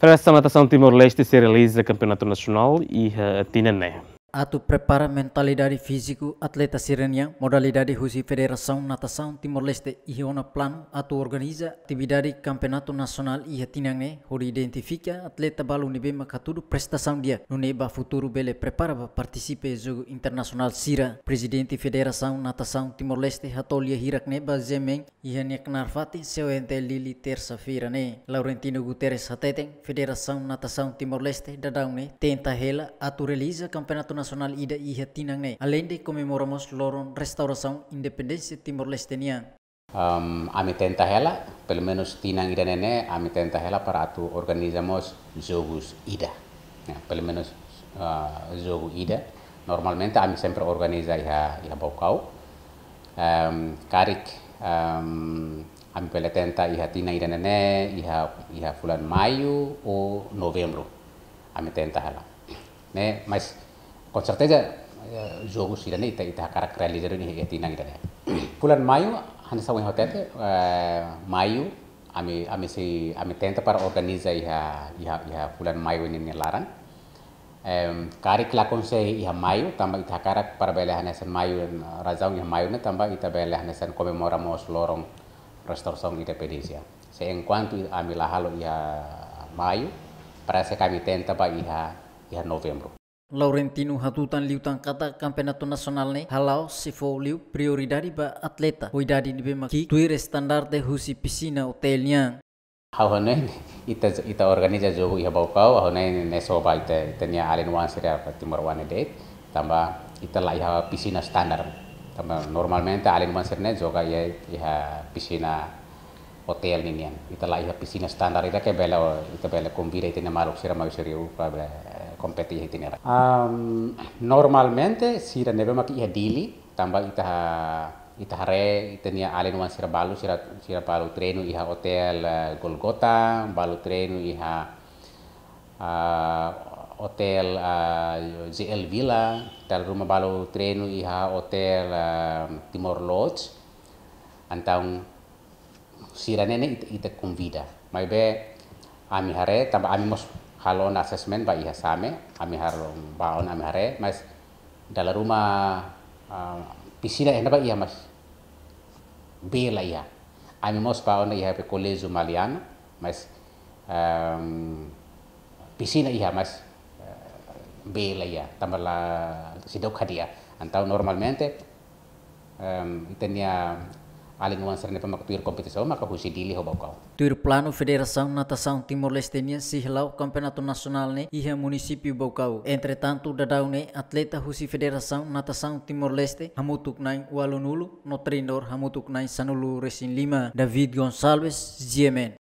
Federação Natação Timor-Leste se realiza Campeonato Nacional e a Tinané. Ato prepara mentalidade físico atleta sirenia, modalidade Rússia Federação Natação Timor-Leste e Ona Plano, ato organiza atividade Campeonato Nacional e Tinangne, onde identifica atleta balu nibema katudo prestação dia, no neba futuro bele prepara para participe jogo internacional Sira, presidente Federação Natação Timor-Leste Atolia Hirak neba Zemeng Narfati, seu ente lili terça-feira ne, Laurentino Guterres Hateten, Federação Natação Timor-Leste Dadang ne, tenta rela ato realiza Campeonato nasional ida iha tinang nei de komemoramos loron restauração independência Timor Leste nia um, ami tentahela pelo menos tinang ida nene ami tentahela para atu organizamos jogos ida ya, pelo menos uh, ah, jogo ida normalmente ami sempre organiza iha iha bokau um, karik um, ami pele tenta iha tinang ida nene iha iha bulan Mayu ou Novembro ami tentahela né mas con certeza jogo itu ita ita caracterizar ni hege tina gitu ya. bulan Mayu hanya sawi hotel eh, Mayu ami ami si ami tenta para organiza iha iha iha bulan Mayu ini laran. karik lakon se iha Mayu tambah ita karak para bela hanya sen Mayu razau iha Mayu ne tambah ita bela hanya sen komemora mos lorong restorasi ita pedesia. se en cuanto ami lahalo iha Mayu para se kami tenta pa iha iha Novembro Laurentino hatutan liutan kata kampenato nasional ne halau sifo liu prioridadi ba atleta hoidadi ni bema ki tuire standar de husi piscina hotel hau hane ita ita organiza jogo iha baukau hawone ne so ba ita ita nia alen wan seria timor wan ede tamba ita la iha piscina standar tamba normalmente alin wan seria joga iha iha piscina hotel ni nian ita la iha piscina standar ita ke bela ita bela kombira ita ne maluk sira mau seriu ka bela kompete ya hitinera. Um, normalmente sira nebe maki iha dili tambah itaha itahare itenia alen wan sira balu sira sira balu trenu iha hotel eh, Golgota balu trenu iha uh, hotel uh, eh, JL Villa tal rumah balu trenu iha hotel uh, Timor Lodge antang sira nene ita, ita convida mai be ami hare tambah ami mos halon assessment ba iha same ami haron baon ami hare mas dalam rumah uh, eh, pisila enda ba iha mas bela iha ami mos baon iha pe kolezu malian mas um, pisina iha mas bela iha tambala sidok hadia antau normalmente um, tenia alingawan pamak tuir competição maka husi dili ho bakau tuir plano federação natação timor leste nia sihlau campeonato nacional ne iha município bakau entretanto dadau ne atleta husi federação natação timor leste hamutuk nain walonulu no treinador hamutuk nain sanulu resin lima david gonçalves gmn